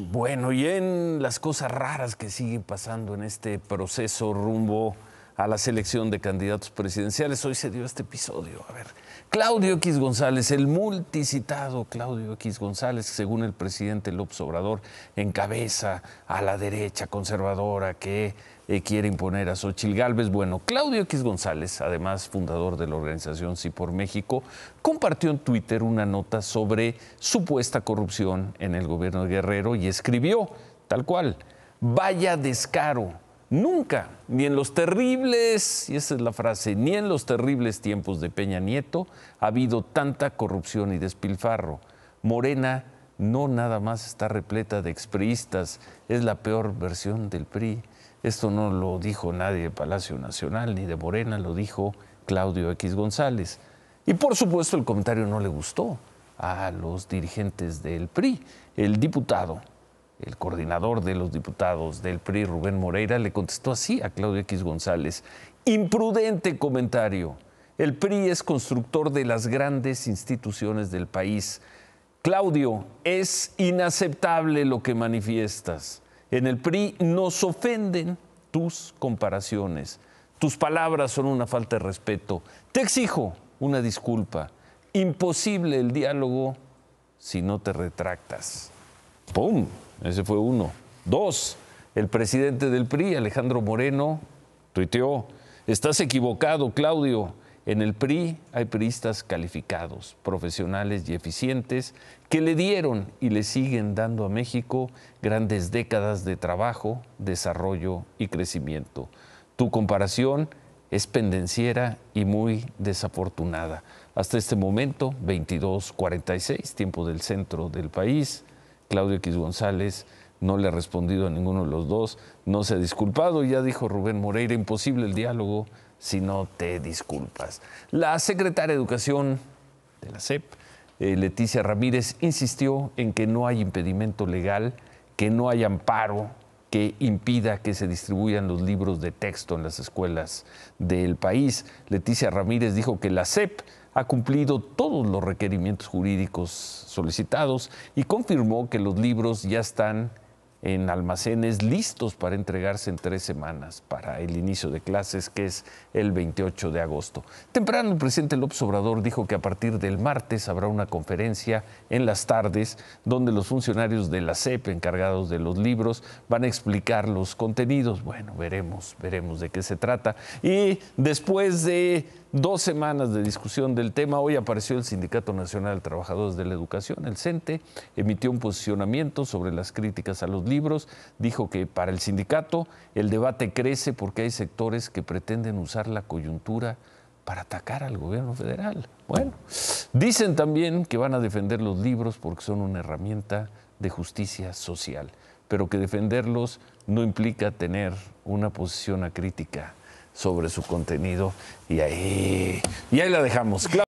Bueno, y en las cosas raras que siguen pasando en este proceso rumbo a la selección de candidatos presidenciales, hoy se dio este episodio. A ver, Claudio X González, el multicitado Claudio X González, según el presidente López Obrador, encabeza a la derecha conservadora que eh, quiere imponer a Sochil Gálvez. Bueno, Claudio X González, además fundador de la organización Sí por México, compartió en Twitter una nota sobre supuesta corrupción en el gobierno de Guerrero y escribió, tal cual, vaya descaro. Nunca, ni en los terribles, y esa es la frase, ni en los terribles tiempos de Peña Nieto ha habido tanta corrupción y despilfarro. Morena no nada más está repleta de expriistas, es la peor versión del PRI. Esto no lo dijo nadie de Palacio Nacional ni de Morena, lo dijo Claudio X González. Y por supuesto el comentario no le gustó a los dirigentes del PRI. El diputado, el coordinador de los diputados del PRI, Rubén Moreira, le contestó así a Claudio X González. Imprudente comentario. El PRI es constructor de las grandes instituciones del país. Claudio, es inaceptable lo que manifiestas. En el PRI nos ofenden tus comparaciones. Tus palabras son una falta de respeto. Te exijo una disculpa. Imposible el diálogo si no te retractas. ¡Pum! Ese fue uno. Dos, el presidente del PRI, Alejandro Moreno, tuiteó, estás equivocado, Claudio. En el PRI hay priistas calificados, profesionales y eficientes que le dieron y le siguen dando a México grandes décadas de trabajo, desarrollo y crecimiento. Tu comparación es pendenciera y muy desafortunada. Hasta este momento, 22.46, tiempo del centro del país, Claudio X González no le ha respondido a ninguno de los dos, no se ha disculpado, ya dijo Rubén Moreira, imposible el diálogo si no te disculpas. La secretaria de Educación de la SEP, eh, Leticia Ramírez, insistió en que no hay impedimento legal, que no hay amparo que impida que se distribuyan los libros de texto en las escuelas del país. Leticia Ramírez dijo que la SEP ha cumplido todos los requerimientos jurídicos solicitados y confirmó que los libros ya están en almacenes listos para entregarse en tres semanas para el inicio de clases, que es el 28 de agosto. Temprano, el presidente López Obrador dijo que a partir del martes habrá una conferencia en las tardes donde los funcionarios de la CEP encargados de los libros van a explicar los contenidos. Bueno, veremos, veremos de qué se trata. Y después de dos semanas de discusión del tema, hoy apareció el Sindicato Nacional de Trabajadores de la Educación, el CENTE, e. emitió un posicionamiento sobre las críticas a los libros, dijo que para el sindicato el debate crece porque hay sectores que pretenden usar la coyuntura para atacar al gobierno federal. Bueno, dicen también que van a defender los libros porque son una herramienta de justicia social, pero que defenderlos no implica tener una posición acrítica sobre su contenido y ahí, y ahí la dejamos.